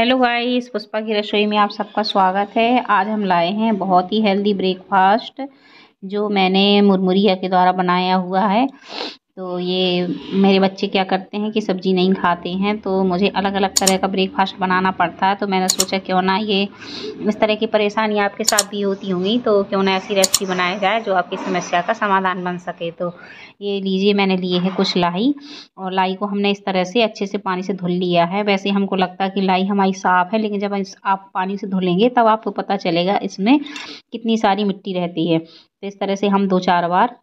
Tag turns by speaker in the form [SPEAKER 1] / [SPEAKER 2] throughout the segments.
[SPEAKER 1] hello guys Pushpa की रसोई में आप सबका स्वागत है आज हम लाए हैं बहुत ही हेल्दी ब्रेकफास्ट जो मैंने मुरमुरिया के द्वारा बनाया हुआ है तो ये मेरे बच्चे क्या करते हैं कि सब्ज़ी नहीं खाते हैं तो मुझे अलग अलग तरह का ब्रेकफास्ट बनाना पड़ता है तो मैंने सोचा क्यों ना ये इस तरह की परेशानी आपके साथ भी होती होंगी तो क्यों ना ऐसी रेसिपी बनाई जाए जो आपकी समस्या का समाधान बन सके तो ये लीजिए मैंने लिए है कुछ लाई और लाई को हमने इस तरह से अच्छे से पानी से धुल लिया है वैसे हमको लगता है कि लाई हमारी साफ़ है लेकिन जब आप पानी से धुलेंगे तब आपको पता चलेगा इसमें कितनी सारी मिट्टी रहती है तो इस तरह से हम दो चार बार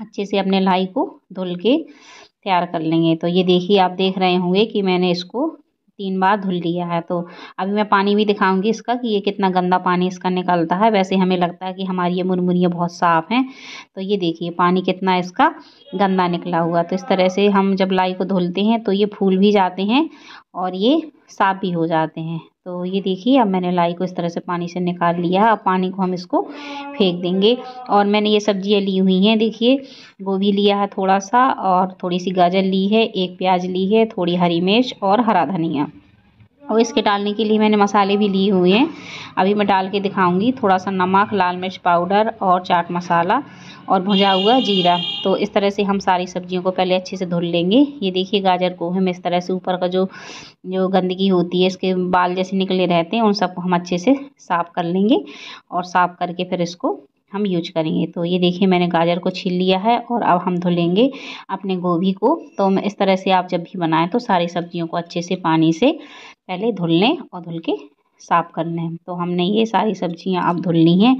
[SPEAKER 1] अच्छे से अपने लाई को धुल के तैयार कर लेंगे तो ये देखिए आप देख रहे होंगे कि मैंने इसको तीन बार धुल लिया है तो अभी मैं पानी भी दिखाऊंगी इसका कि ये कितना गंदा पानी इसका निकलता है वैसे हमें लगता है कि हमारी ये मुरमुरियाँ बहुत साफ़ हैं तो ये देखिए पानी कितना इसका गंदा निकला हुआ तो इस तरह से हम जब लाई को धुलते हैं तो ये फूल भी जाते हैं और ये साफ़ भी हो जाते हैं तो ये देखिए अब मैंने लाई को इस तरह से पानी से निकाल लिया अब पानी को हम इसको फेंक देंगे और मैंने ये सब्जियाँ ली हुई हैं देखिए गोभी लिया है थोड़ा सा और थोड़ी सी गाजर ली है एक प्याज ली है थोड़ी हरी मिर्च और हरा धनिया और इसके डालने के लिए मैंने मसाले भी लिए हुए हैं अभी मैं डाल के दिखाऊंगी थोड़ा सा नमक लाल मिर्च पाउडर और चाट मसाला और भुजा हुआ जीरा तो इस तरह से हम सारी सब्जियों को पहले अच्छे से धुल लेंगे ये देखिए गाजर को हम इस तरह से ऊपर का जो जो गंदगी होती है इसके बाल जैसे निकले रहते हैं उन सबको हम अच्छे से साफ़ कर लेंगे और साफ़ करके फिर इसको हम यूज करेंगे तो ये देखिए मैंने गाजर को छील लिया है और अब हम धुलेंगे अपने गोभी को तो इस तरह से आप जब भी बनाएं तो सारी सब्जियों को अच्छे से पानी से पहले धुल लें और धुल के साफ़ कर लें तो हमने ये सारी सब्जियां अब धुलनी हैं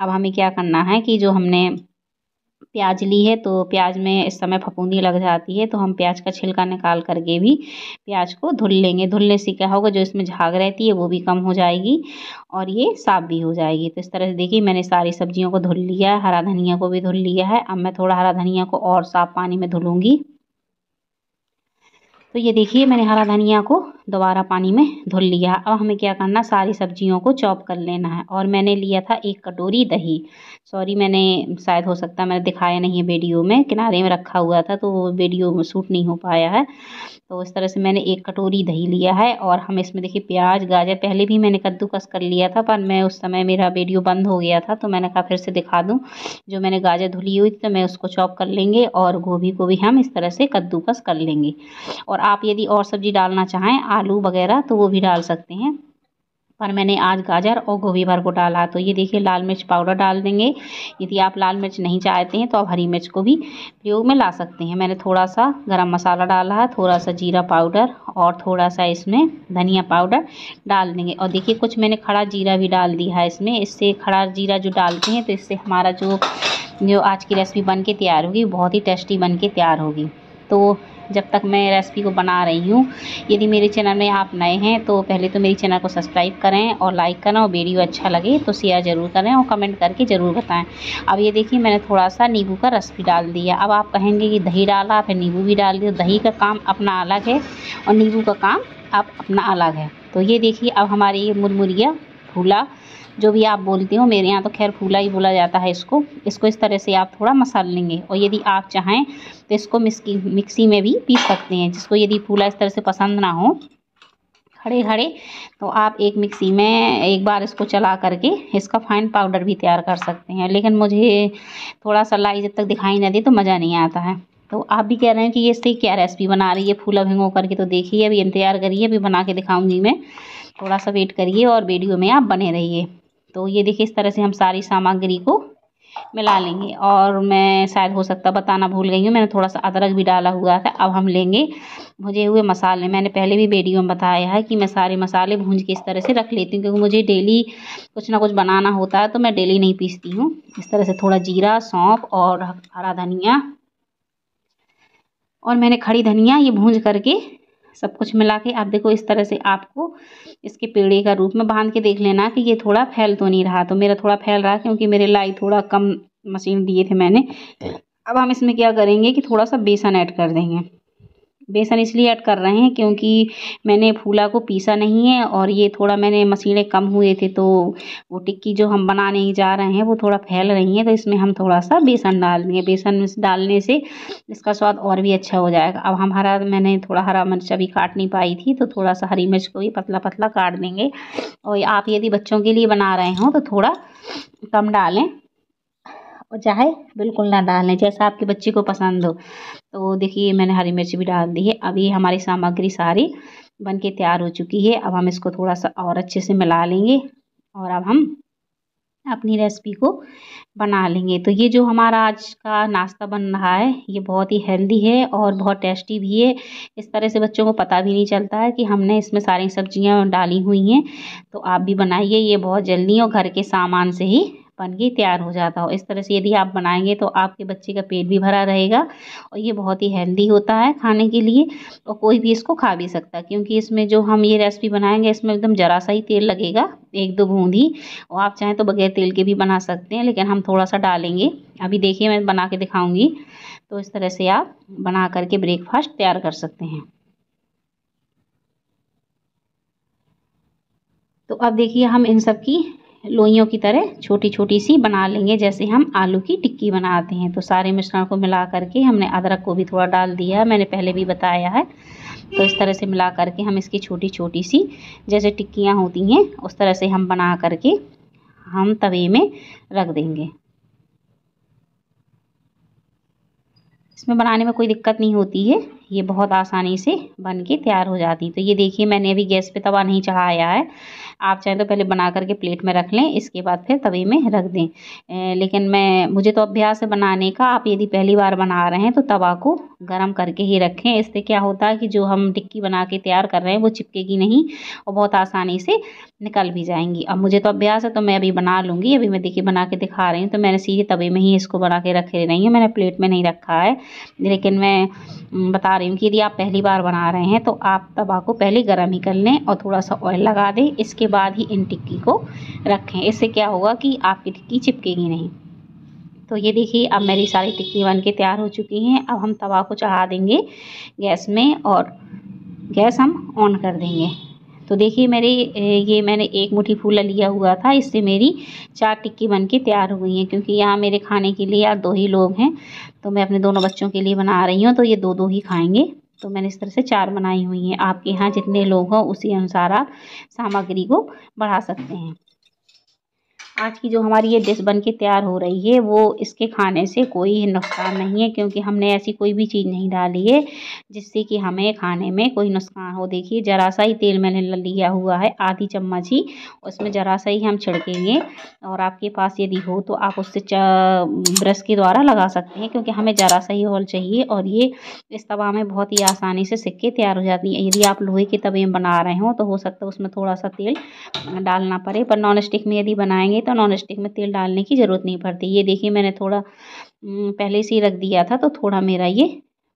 [SPEAKER 1] अब हमें क्या करना है कि जो हमने प्याज ली है तो प्याज में इस समय फफूंदी लग जाती है तो हम प्याज का छिलका निकाल करके भी प्याज को धुल लेंगे धुलने से क्या होगा जो इसमें झाग रहती है वो भी कम हो जाएगी और ये साफ़ भी हो जाएगी तो इस तरह से देखिए मैंने सारी सब्जियों को धुल लिया है हरा धनिया को भी धुल लिया है अब मैं थोड़ा हरा धनिया को और साफ़ पानी में धुलूँगी तो ये देखिए मैंने हरा धनिया को दोबारा पानी में धुल लिया अब हमें क्या करना सारी सब्जियों को चॉप कर लेना है और मैंने लिया था एक कटोरी दही सॉरी मैंने शायद हो सकता है मैंने दिखाया नहीं है वीडियो में किनारे में रखा हुआ था तो वो वीडियो सूट नहीं हो पाया है तो इस तरह से मैंने एक कटोरी दही लिया है और हम इसमें देखिए प्याज गाजर पहले भी मैंने कद्दूकस कर लिया था पर मैं उस समय मेरा वीडियो बंद हो गया था तो मैंने कहा फिर से दिखा दूँ जो मैंने गाजर धुली हुई थी तो मैं उसको चॉप कर लेंगे और गोभी को भी हम इस तरह से कद्दूकस कर लेंगे और आप यदि और सब्ज़ी डालना चाहें आलू वगैरह तो वो भी डाल सकते हैं पर मैंने आज गाजर और गोभी भर को डाला तो ये देखिए लाल मिर्च पाउडर डाल देंगे यदि आप लाल मिर्च नहीं चाहते हैं तो आप हरी मिर्च को भी प्रयोग में ला सकते हैं मैंने थोड़ा सा गरम मसाला डाला है थोड़ा सा जीरा पाउडर और थोड़ा सा इसमें धनिया पाउडर डाल देंगे और देखिए कुछ मैंने खड़ा जीरा भी डाल दिया है इसमें इससे खड़ा जीरा जो डालते हैं तो इससे हमारा जो जो आज की रेसिपी बन के तैयार होगी बहुत ही टेस्टी बन के तैयार होगी तो जब तक मैं रेसिपी को बना रही हूँ यदि मेरे चैनल में आप नए हैं तो पहले तो मेरे चैनल को सब्सक्राइब करें और लाइक करें और वीडियो अच्छा लगे तो शेयर ज़रूर करें और कमेंट करके ज़रूर बताएँ अब ये देखिए मैंने थोड़ा सा नींबू का रस भी डाल दिया अब आप कहेंगे कि दही डाला फिर नींबू भी डाल दिया दही का काम अपना अलग है और नींबू का काम आप अपना अलग है तो ये देखिए अब हमारी ये मुरमुरिया फूला जो भी आप बोलती हो मेरे यहाँ तो खैर फूला ही बोला जाता है इसको इसको इस तरह से आप थोड़ा मसाल लेंगे और यदि आप चाहें तो इसको मिक्सी में भी पीस सकते हैं जिसको यदि फूला इस तरह से पसंद ना हो खड़े खड़े तो आप एक मिक्सी में एक बार इसको चला करके इसका फाइन पाउडर भी तैयार कर सकते हैं लेकिन मुझे थोड़ा सा लाई जब तक दिखाई ना दे तो मज़ा नहीं आता है तो आप भी कह रहे हैं कि ये इससे क्या रेसिपी बना रही है फूला भिंगो करके तो देखिए अभी इंतज़ार करिए अभी बना के दिखाऊंगी मैं थोड़ा सा वेट करिए और वीडियो में आप बने रहिए तो ये देखिए इस तरह से हम सारी सामग्री को मिला लेंगे और मैं शायद हो सकता बताना भूल गई हूँ मैंने थोड़ा सा अदरक भी डाला हुआ था अब हम लेंगे भुजे हुए मसाले मैंने पहले भी वीडियो में बताया है कि मैं सारे मसाले भूंज के इस तरह से रख लेती हूँ क्योंकि मुझे डेली कुछ ना कुछ बनाना होता है तो मैं डेली नहीं पीसती हूँ इस तरह से थोड़ा जीरा सौंप और हरा धनिया और मैंने खड़ी धनिया ये भूंज करके सब कुछ मिला के आप देखो इस तरह से आपको इसके पेड़े का रूप में बांध के देख लेना कि ये थोड़ा फैल तो नहीं रहा तो मेरा थोड़ा फैल रहा क्योंकि मेरे लाई थोड़ा कम मशीन दिए थे मैंने अब हम इसमें क्या करेंगे कि थोड़ा सा बेसन ऐड कर देंगे बेसन इसलिए ऐड कर रहे हैं क्योंकि मैंने फूला को पीसा नहीं है और ये थोड़ा मैंने मसीने कम हुए थे तो वो टिक्की जो हम बनाने जा रहे हैं वो थोड़ा फैल रही हैं तो इसमें हम थोड़ा सा बेसन डाल देंगे बेसन डालने से इसका स्वाद और भी अच्छा हो जाएगा अब हम हरा मैंने थोड़ा हरा मिर्च अभी काट नहीं पाई थी तो थोड़ा सा हरी मिर्च को भी पतला पतला काट देंगे और आप यदि बच्चों के लिए बना रहे हों तो थोड़ा कम डालें और चाहे बिल्कुल ना डालें जैसा आपके बच्चे को पसंद हो तो देखिए मैंने हरी मिर्च भी डाल दी है अभी हमारी सामग्री सारी बन के तैयार हो चुकी है अब हम इसको थोड़ा सा और अच्छे से मिला लेंगे और अब हम अपनी रेसिपी को बना लेंगे तो ये जो हमारा आज का नाश्ता बन रहा है ये बहुत ही हेल्दी है और बहुत टेस्टी भी है इस तरह से बच्चों को पता भी नहीं चलता है कि हमने इसमें सारी सब्जियां डाली हुई हैं तो आप भी बनाइए ये बहुत जल्दी और घर के सामान से ही बन के तैयार हो जाता हो इस तरह से यदि आप बनाएंगे तो आपके बच्चे का पेट भी भरा रहेगा और ये बहुत ही हेल्दी होता है खाने के लिए और कोई भी इसको खा भी सकता है क्योंकि इसमें जो हम ये रेसिपी बनाएंगे इसमें एकदम ज़रा सा ही तेल लगेगा एक दो बूंद ही और आप चाहें तो बगैर तेल के भी बना सकते हैं लेकिन हम थोड़ा सा डालेंगे अभी देखिए मैं बना के दिखाऊँगी तो इस तरह से आप बना करके ब्रेकफास्ट तैयार कर सकते हैं तो अब देखिए हम इन सब की लोइयों की तरह छोटी छोटी सी बना लेंगे जैसे हम आलू की टिक्की बनाते हैं तो सारे मिश्रण को मिला करके हमने अदरक को भी थोड़ा डाल दिया है मैंने पहले भी बताया है तो इस तरह से मिला करके हम इसकी छोटी छोटी सी जैसे टिक्कियाँ होती हैं उस तरह से हम बना करके हम तवे में रख देंगे इसमें बनाने में कोई दिक्कत नहीं होती है ये बहुत आसानी से बन के तैयार हो जाती तो ये देखिए मैंने अभी गैस पे तवा नहीं चढ़ाया है आप चाहें तो पहले बना करके प्लेट में रख लें इसके बाद फिर तवे में रख दें ए, लेकिन मैं मुझे तो अभ्यास है बनाने का आप यदि पहली बार बना रहे हैं तो तवा को गर्म करके ही रखें इससे क्या होता है कि जो हम टिक्की बना के तैयार कर रहे हैं वो चिपकेगी नहीं और बहुत आसानी से निकल भी जाएंगी अब मुझे तो अभ्यास है तो मैं अभी बना लूँगी अभी मैं देखिए बना के दिखा रही हूँ तो मैंने सीधे तवे में ही इसको बना के रख रही हूँ मैंने प्लेट में नहीं रखा है लेकिन मैं बता रही हूँ कि यदि आप पहली बार बना रहे हैं तो आप तवा को पहले गर्म ही कर लें और थोड़ा सा ऑयल लगा दें इसके बाद ही इन टिक्की को रखें इससे क्या होगा कि आपकी टिक्की चिपकेगी नहीं तो ये देखिए अब मेरी सारी टिक्की बन के तैयार हो चुकी हैं अब हम तवा को चढ़ा देंगे गैस में और गैस हम ऑन कर देंगे तो देखिए मेरे ये मैंने एक मुट्ठी फूला लिया हुआ था इससे मेरी चार टिक्की बन के तैयार हो गई हैं क्योंकि यहाँ मेरे खाने के लिए यार दो ही लोग हैं तो मैं अपने दोनों बच्चों के लिए बना रही हूँ तो ये दो दो ही खाएँगे तो मैंने इस तरह से चार बनाई हुई हैं आपके यहाँ जितने लोग हों उसी अनुसार आप सामग्री को बढ़ा सकते हैं आज की जो हमारी ये डिश बन के तैयार हो रही है वो इसके खाने से कोई नुकसान नहीं है क्योंकि हमने ऐसी कोई भी चीज़ नहीं डाली है जिससे कि हमें खाने में कोई नुकसान हो देखिए ज़रा सा ही तेल मैंने लिया हुआ है आधी चम्मच ही उसमें ज़रा सा ही हम छिड़केंगे और आपके पास यदि हो तो आप उससे ब्रश के द्वारा लगा सकते हैं क्योंकि हमें ज़रा सा ही हॉल चाहिए और ये इस तवा में बहुत ही आसानी से सिक्के तैयार हो जाती है यदि आप लोहे के तवे में बना रहे हो तो हो सकता है उसमें थोड़ा सा तेल डालना पड़े पर नॉन स्टिक में यदि बनाएंगे तो तो नॉन स्टिक में तेल डालने की ज़रूरत नहीं पड़ती ये देखिए मैंने थोड़ा पहले से ही रख दिया था तो थोड़ा मेरा ये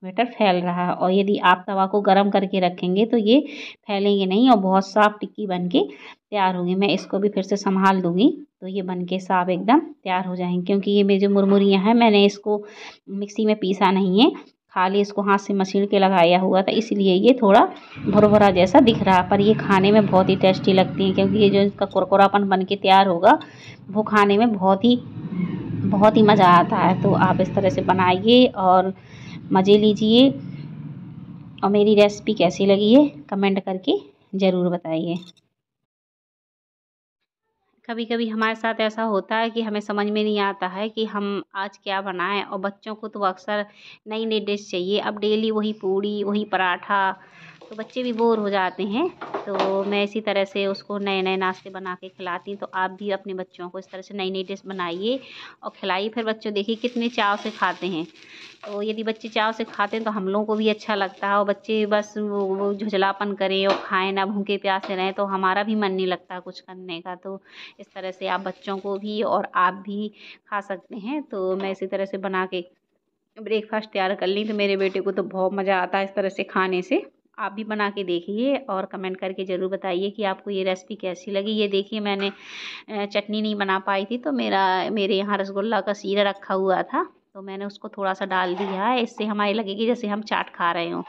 [SPEAKER 1] बेटर फैल रहा है और यदि आप तवा को गर्म करके रखेंगे तो ये फैलेंगे नहीं और बहुत साफ टिक्की बन के तैयार होगी मैं इसको भी फिर से संभाल दूंगी तो ये बन के साफ एकदम तैयार हो जाएंगे क्योंकि ये मेरी जो मुरमुरियाँ हैं मैंने इसको मिक्सी में पीसा नहीं है खाली इसको हाथ से मसीड़ के लगाया हुआ था इसलिए ये थोड़ा भुरभुरा जैसा दिख रहा पर ये खाने में बहुत ही टेस्टी लगती है क्योंकि ये जो इसका कुरकुरापन बन के तैयार होगा वो खाने में बहुत ही बहुत ही मज़ा आता है तो आप इस तरह से बनाइए और मज़े लीजिए और मेरी रेसिपी कैसी लगी है कमेंट करके ज़रूर बताइए कभी कभी हमारे साथ ऐसा होता है कि हमें समझ में नहीं आता है कि हम आज क्या बनाएँ और बच्चों को तो अक्सर नई नई डिश चाहिए अब डेली वही पूड़ी वही पराठा तो बच्चे भी बोर हो जाते हैं तो मैं इसी तरह से उसको नए नए नाश्ते बना के खिलाती हूँ तो आप भी अपने बच्चों को इस तरह से नई नई डिश बनाइए और खिलाइए फिर बच्चों देखिए कितने चाव से खाते हैं तो यदि बच्चे चाव से खाते हैं तो हम लोगों को भी अच्छा लगता है और बच्चे बस वो झुझलापन करें और खाएँ ना भूखे प्यासे रहें तो हमारा भी मन नहीं लगता कुछ करने का तो इस तरह से आप बच्चों को भी और आप भी खा सकते हैं तो मैं इसी तरह से बना के ब्रेकफास्ट तैयार कर ली तो मेरे बेटे को तो बहुत मज़ा आता है इस तरह से खाने से आप भी बना के देखिए और कमेंट करके ज़रूर बताइए कि आपको ये रेसिपी कैसी लगी ये देखिए मैंने चटनी नहीं बना पाई थी तो मेरा मेरे यहाँ रसगुल्ला का सीरा रखा हुआ था तो मैंने उसको थोड़ा सा डाल दिया है इससे हमारे लगेगी जैसे हम चाट खा रहे हों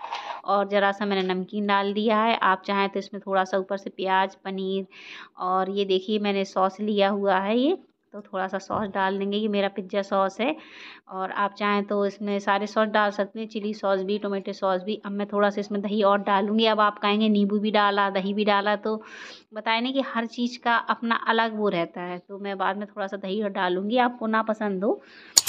[SPEAKER 1] और ज़रा सा मैंने नमकीन डाल दिया है आप चाहें तो इसमें थोड़ा सा ऊपर से प्याज पनीर और ये देखिए मैंने सॉस लिया हुआ है ये तो थोड़ा सा सॉस डाल देंगे ये मेरा पिज्ज़ा सॉस है और आप चाहें तो इसमें सारे सॉस डाल सकते हैं चिली सॉस भी टोमेटो सॉस भी अब मैं थोड़ा सा इसमें दही और डालूंगी अब आप कहेंगे नींबू भी डाला दही भी डाला तो बताए ना कि हर चीज़ का अपना अलग वो रहता है तो मैं बाद में थोड़ा सा दही और डालूँगी आपको ना पसंद हो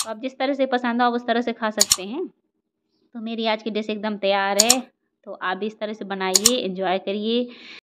[SPEAKER 1] तो आप जिस तरह से पसंद हो आप उस तरह से खा सकते हैं तो मेरी आज की डिश एकदम तैयार है तो आप भी इस तरह से बनाइए इन्जॉय करिए